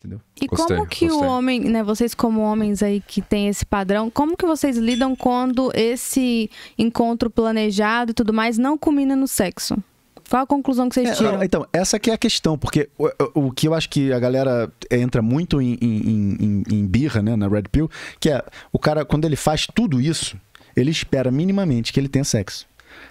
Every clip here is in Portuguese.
Entendeu? E gostei, como que gostei. o homem, né, vocês como homens aí que tem esse padrão, como que vocês lidam quando esse encontro planejado e tudo mais não culmina no sexo? Qual a conclusão que vocês é, tiram? É, então, essa que é a questão, porque o, o, o, que eu acho que a galera é, entra muito em, em, em, em birra, né, na Red Pill, que é o cara, quando ele faz tudo isso, ele espera minimamente que ele tenha sexo.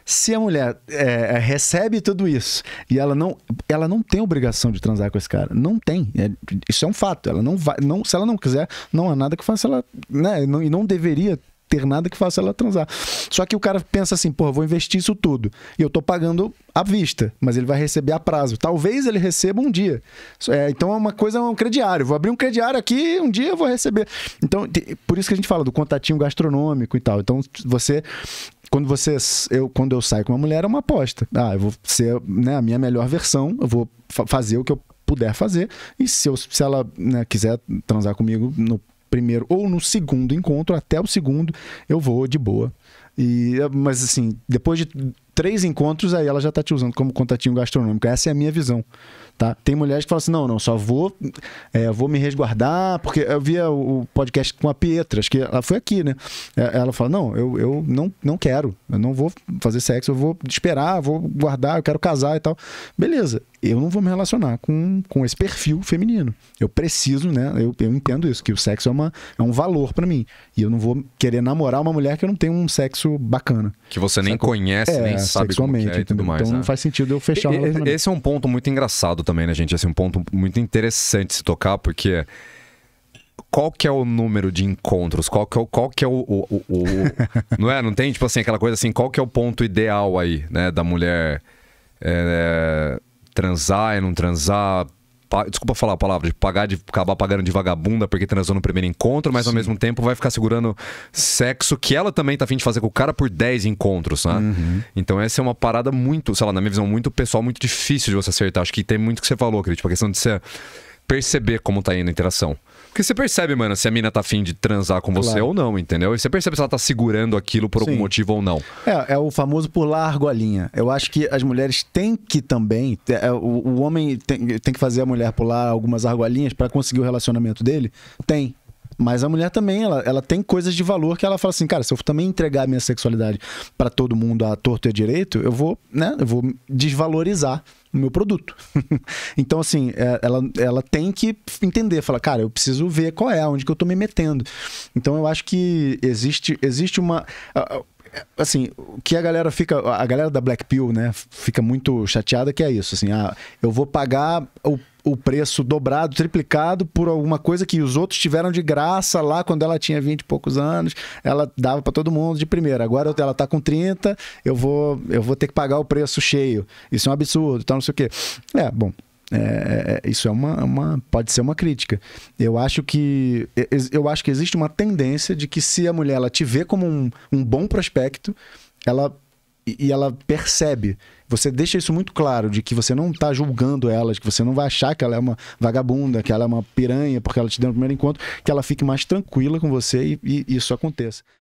Se a mulher é, é, recebe tudo isso e ela não, ela não tem obrigação de transar com esse cara, não tem. É, isso é um fato. Ela não vai, não, se ela não quiser, não há nada que faça ela, né? Não, e não deveria ter nada que faça ela transar. Só que o cara pensa assim, pô, vou investir isso tudo. E eu tô pagando à vista, mas ele vai receber a prazo. Talvez ele receba um dia. É, então é uma coisa, é um crediário. Vou abrir um crediário aqui, um dia eu vou receber. Então, por isso que a gente fala do contatinho gastronômico e tal. Então, você quando você eu quando eu saio com uma mulher é uma aposta. Ah, eu vou ser né, a minha melhor versão, eu vou fa fazer o que eu puder fazer e se, eu, se ela né, quiser transar comigo no primeiro ou no segundo encontro até o segundo eu vou de boa. E, mas assim, depois de três encontros, aí ela já tá te usando como contatinho gastronômico. Essa é a minha visão. Tá? Tem mulheres que falam assim: não, não, só vou, é, vou me resguardar, porque eu via o podcast com a Pietra, acho que ela foi aqui, né? É, ela fala: não, eu, eu não, não quero, eu não vou fazer sexo, eu vou esperar, vou guardar, eu quero casar e tal. Beleza, eu não vou me relacionar com, com esse perfil feminino. Eu preciso, né? Eu, eu entendo isso, que o sexo é, uma, é um valor para mim. E eu não vou querer namorar uma mulher que eu não tenho um sexo bacana. Que você nem Sabe? conhece, é, nem sabe sexualmente, é e tudo mais. Né? Então né? não faz sentido eu fechar e, Esse é um ponto muito engraçado também, né, gente? Esse é um ponto muito interessante se tocar, porque qual que é o número de encontros? Qual que é o. Qual que é o, o, o, o não é? Não tem, tipo assim, aquela coisa assim, qual que é o ponto ideal aí, né? Da mulher é, transar e não transar, desculpa falar a palavra, de pagar de acabar pagando de vagabunda porque transou no primeiro encontro, mas Sim. ao mesmo tempo vai ficar segurando sexo que ela também tá afim de fazer com o cara por 10 encontros, né? Uhum. Então essa é uma parada muito, sei lá, na minha visão, muito pessoal, muito difícil de você acertar. Acho que tem muito que você falou, Cris, tipo, a questão de ser perceber como tá indo a interação. Porque você percebe, mano, se a mina tá afim de transar com você claro. ou não, entendeu? E você percebe se ela tá segurando aquilo por Sim. algum motivo ou não. É, é o famoso pular a argolinha. Eu acho que as mulheres têm que também. É, é o, o, homem tem, tem que fazer a mulher pular algumas argolinhas para conseguir o relacionamento dele? Tem. Mas a mulher também, ela, ela tem coisas de valor que ela fala assim, cara, se eu também entregar a minha sexualidade para todo mundo a torto e a direito, eu vou, né, eu vou desvalorizar no meu produto. então, assim, é, ela, ela tem que entender, falar, cara, eu preciso ver qual é, onde que eu tô me metendo. Então, eu acho que existe, existe uma. Uh, é, assim, o que a galera fica, a galera da Black Pill, né, fica muito chateada que é isso, assim, ah, eu vou pagar o, o preço dobrado, triplicado por alguma coisa que os outros tiveram de graça lá quando ela tinha 20 e poucos anos, ela dava para todo mundo de primeira. Agora ela tá com 30, eu vou eu vou ter que pagar o preço cheio. Isso é um absurdo, então não sei o quê. É, bom, é, é, é, isso é uma, uma, pode ser uma crítica. Eu acho que eu acho que existe uma tendência de que se a mulher ela te vê como um, um bom prospecto, ela e ela percebe. Você deixa isso muito claro, de que você não está julgando ela, de que você não vai achar que ela é uma vagabunda, que ela é uma piranha, porque ela te deu no primeiro encontro, que ela fique mais tranquila com você e, e isso aconteça.